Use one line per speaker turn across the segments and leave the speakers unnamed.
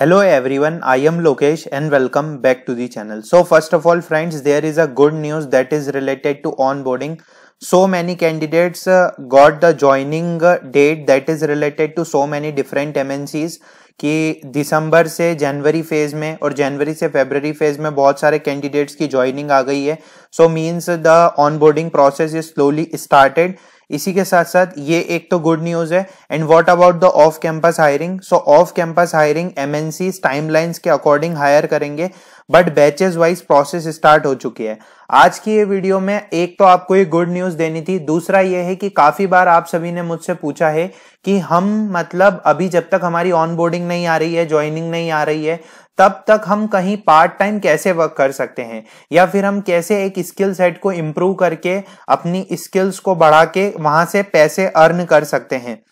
hello everyone I am Lokesh and welcome back to the channel so first of all friends there is a good news that is related to onboarding so many candidates got the joining date that is related to so many different MNCs कि दिसंबर से जनवरी phase में और जनवरी से February phase में बहुत सारे candidates की ज्वाइनिंग आ गई है so means the onboarding process is slowly started इसी के साथ साथ ये एक तो गुड न्यूज है and what about the off campus hiring so off campus hiring MNC timelines के अकॉर्डिंग हायर करेंगे but batches wise process start हो चुकी है आज की ये वीडियो में एक तो आपको ये गुड न्यूज देनी थी दूसरा ये है कि काफी बार आप सभी ने मुझसे पूछा है कि हम मतलब अभी जब तक हमारी ऑनबोर्डिंग नहीं आ रही है ज्वाइनिंग नहीं आ रही है तब तक हम कहीं पार्ट टाइम कैसे वर्क कर सकते हैं या फिर हम कैसे एक स्किल सेट को इम्प्रूव करके अपनी स्किल्स को बढ़ा के वहां से पैसे अर्न कर सकते हैं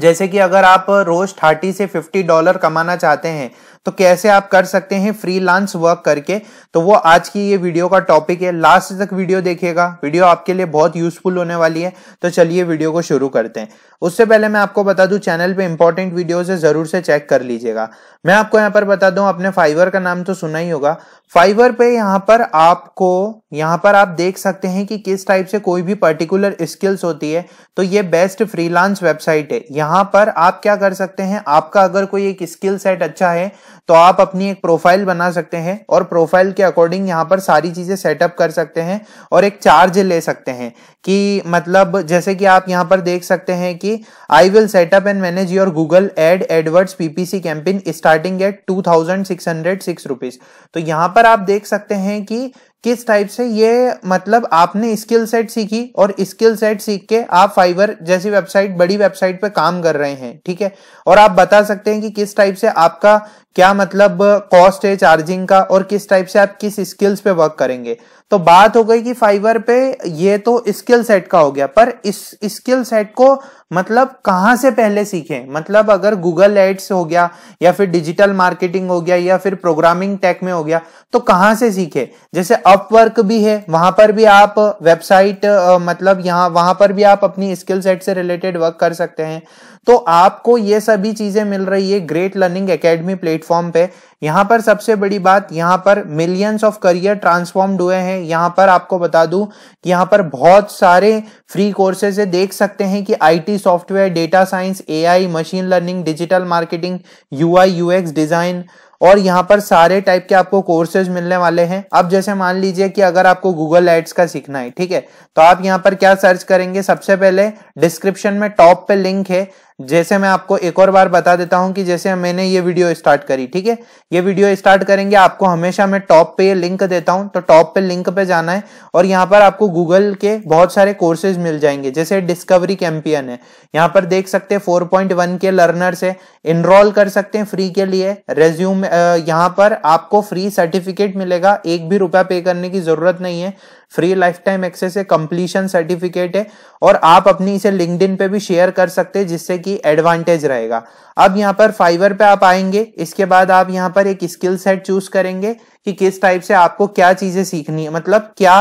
जैसे कि अगर आप रोज थर्टी से फिफ्टी डॉलर कमाना चाहते हैं तो कैसे आप कर सकते हैं फ्रीलांस वर्क करके तो वो आज की ये वीडियो का टॉपिक है लास्ट तक वीडियो देखिएगा वीडियो आपके लिए बहुत यूजफुल होने वाली है तो चलिए वीडियो को शुरू करते हैं उससे पहले मैं आपको बता दूं चैनल पे इंपॉर्टेंट वीडियोस है जरूर से चेक कर लीजिएगा मैं आपको यहाँ पर बता दूं आपने फाइवर का नाम तो सुना ही होगा फाइवर पे यहाँ पर आपको यहाँ पर आप देख सकते हैं कि किस टाइप से कोई भी पर्टिकुलर स्किल्स होती है तो ये बेस्ट फ्रीलांस वेबसाइट है यहाँ पर आप क्या कर सकते हैं आपका अगर कोई एक स्किल सेट अच्छा है तो आप अपनी एक प्रोफाइल बना सकते हैं और प्रोफाइल के अकॉर्डिंग यहाँ पर सारी चीज़ें सेटअप कर सकते हैं और एक चार्ज ले सकते हैं कि मतलब जैसे कि आप यहाँ पर देख सकते हैं कि I will set up and manage your Google ad AdWords PPC campaign starting at two thousand six hundred six rupees तो यहाँ पर आप देख सकते हैं कि किस टाइप से ये मतलब आपने स्किल सेट सीखी और स्किल सेट सीख के आप फाइवर जैसी वेबसाइट बड़ी वेबसाइट पे काम कर रहे हैं ठीक है और आप बता सकते हैं कि किस टाइप से आपका क्या मतलब कॉस्ट है चार्जिंग का और किस टाइप से आप किस स्किल्स पे वर्क करेंगे तो बात हो गई कि फाइवर पे ये तो स्किल सेट का हो गया पर इस स्किल सेट को मतलब कहां से पहले सीखें मतलब अगर गूगल एड्स हो गया या फिर डिजिटल मार्केटिंग हो गया या फिर प्रोग्रामिंग टेक में हो गया तो कहां से सीखे जैसे अपवर्क भी है वहां पर भी आप वेबसाइट मतलब यहां वहां पर भी आप अपनी स्किल सेट से रिलेटेड वर्क कर सकते हैं तो आपको ये सभी चीजें मिल रही है ग्रेट लर्निंग एकेडमी प्लेटफॉर्म पे यहां पर सबसे बड़ी बात यहां पर मिलियंस ऑफ करियर ट्रांसफॉर्म्ड हुए हैं यहाँ पर आपको बता दूं कि यहाँ पर बहुत सारे फ्री कोर्सेज है देख सकते हैं कि IT software data science AI machine learning digital marketing UI UX design और यहाँ पर सारे टाइप के आपको कोर्सेज मिलने वाले हैं अब जैसे मान लीजिए कि अगर आपको गूगल एड्स का सीखना है ठीक है तो आप यहाँ पर क्या सर्च करेंगे सबसे पहले डिस्क्रिप्शन में टॉप पे लिंक है जैसे मैं आपको एक और बार बता देता हूं कि जैसे मैंने ये वीडियो स्टार्ट करी ठीक है ये वीडियो स्टार्ट करेंगे आपको हमेशा मैं टॉप पे ये लिंक देता हूं तो टॉप पे लिंक पे जाना है और यहाँ पर आपको गूगल के बहुत सारे कोर्सेज मिल जाएंगे जैसे डिस्कवरी कैंपियन है यहां पर देख सकते हैं four point one K learners है इनरोल कर सकते हैं फ्री के लिए रेज्यूम यहाँ पर आपको फ्री सर्टिफिकेट मिलेगा एक भी रुपया पे करने की जरूरत नहीं है फ्री लाइफ टाइम एक्सेस है कंप्लीशन सर्टिफिकेट है और आप अपनी इसे लिंकड पे भी शेयर कर सकते हैं जिससे कि एडवांटेज रहेगा अब यहाँ पर फाइवर पे आप आएंगे इसके बाद आप यहाँ पर एक स्किल सेट चूज करेंगे कि किस टाइप से आपको क्या चीजें सीखनी है मतलब क्या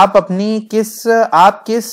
आप अपनी किस आप किस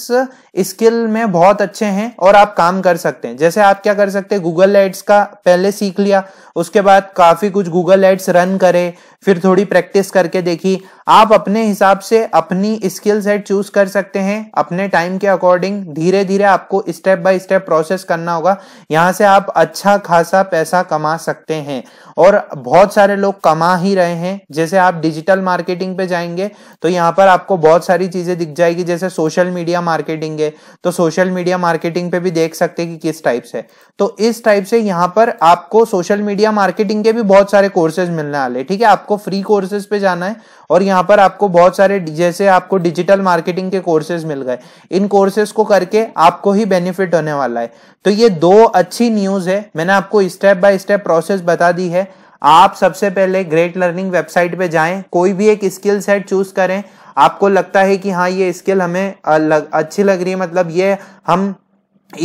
स्किल में बहुत अच्छे हैं और आप काम कर सकते हैं जैसे आप क्या कर सकते हैं गूगल एड्स का पहले सीख लिया उसके बाद काफी कुछ गूगल एड्स रन करे फिर थोड़ी प्रैक्टिस करके देखी आप अपने हिसाब से अपनी स्किल सेट चूज कर सकते हैं अपने टाइम के अकॉर्डिंग धीरे धीरे आपको स्टेप बाय स्टेप प्रोसेस करना होगा यहाँ से आप अच्छा खासा पैसा कमा सकते हैं और बहुत सारे लोग कमा ही रहे हैं जैसे जैसे आप डिजिटल मार्केटिंग पे जाएंगे तो यहाँ पर आपको बहुत सारी चीजें दिख जाएगी जैसे सोशल मीडिया मार्केटिंग है तो सोशल मीडिया मार्केटिंग पे भी देख सकते हैं कि किस टाइप से तो इस टाइप से यहाँ पर आपको सोशल मीडिया मार्केटिंग के भी बहुत सारे कोर्सेज मिलने वाले ठीक है आपको फ्री कोर्सेज पे जाना है और यहाँ पर आपको बहुत सारे जैसे आपको डिजिटल मार्केटिंग के कोर्सेज मिल गए इन कोर्सेज को करके आपको ही बेनिफिट होने वाला है तो ये दो अच्छी न्यूज है मैंने आपको स्टेप बाय स्टेप प्रोसेस बता दी है आप सबसे पहले ग्रेट लर्निंग वेबसाइट पे जाएं कोई भी एक स्किल सेट चूज करें आपको लगता है कि हाँ ये स्किल हमें लग, अच्छी लग रही है मतलब ये हम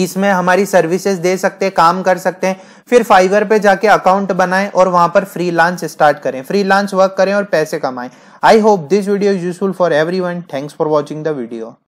इसमें हमारी सर्विसेज दे सकते हैं काम कर सकते हैं फिर फाइवर पे जाके अकाउंट बनाएं और वहां पर फ्रीलांस स्टार्ट करें फ्रीलांस वर्क करें और पैसे कमाएं I hope this video is useful for one thanks for watching the video